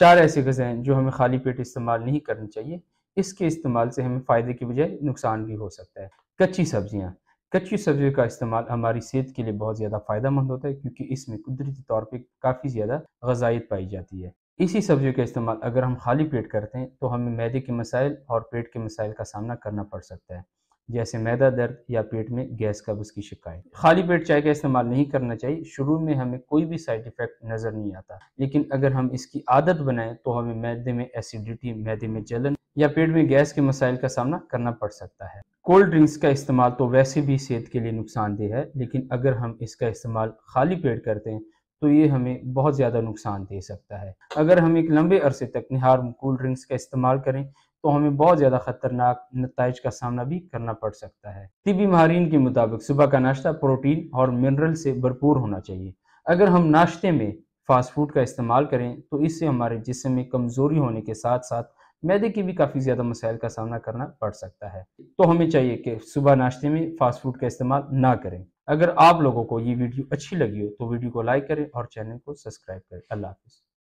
चार ऐसी गज़ें हैं जो हमें खाली पेट इस्तेमाल नहीं करनी चाहिए इसके इस्तेमाल से हमें फ़ायदे की बजाय नुकसान भी हो सकता है कच्ची सब्जियाँ कच्ची सब्जियों का इस्तेमाल हमारी सेहत के लिए बहुत ज़्यादा फ़ायदा मंद होता है क्योंकि इसमें कुदरती तौर पर काफ़ी ज़्यादा गजाइत पाई जाती है इसी सब्जियों का इस्तेमाल अगर हम खाली पेट करते हैं तो हमें मैदे के मसाइल और पेट के मसाइल का सामना करना पड़ सकता है जैसे मैदा दर्द या पेट में गैस कब्ज की शिकायत खाली पेट चाय का इस्तेमाल नहीं करना चाहिए शुरू में हमें कोई भी साइड इफेक्ट नज़र नहीं आता लेकिन अगर हम इसकी आदत बनाएं तो हमें मैदे में एसिडिटी मैदे में जलन या पेट में गैस के मसाइल का सामना करना पड़ सकता है कोल्ड ड्रिंक्स का इस्तेमाल तो वैसे भी सेहत के लिए नुकसानदेह है लेकिन अगर हम इसका इस्तेमाल खाली पेट करते हैं तो ये हमें बहुत ज़्यादा नुकसान दे सकता है अगर हम एक लंबे अरसे तक निहार कोल्ड ड्रिंक्स का इस्तेमाल करें तो हमें बहुत ज़्यादा खतरनाक नतज का सामना भी करना पड़ सकता है तिबी माहरीन के मुताबिक सुबह का नाश्ता प्रोटीन और मिनरल से भरपूर होना चाहिए अगर हम नाश्ते में फास्ट फूड का इस्तेमाल करें तो इससे हमारे जिसम में कमज़ोरी होने के साथ साथ मैदे की भी काफ़ी ज़्यादा मसाइल का सामना करना पड़ सकता है तो हमें चाहिए कि सुबह नाश्ते में फास्ट फूड का इस्तेमाल ना करें अगर आप लोगों को ये वीडियो अच्छी लगी हो तो वीडियो को लाइक करें और चैनल को सब्सक्राइब करें अल्लाह हाफिज़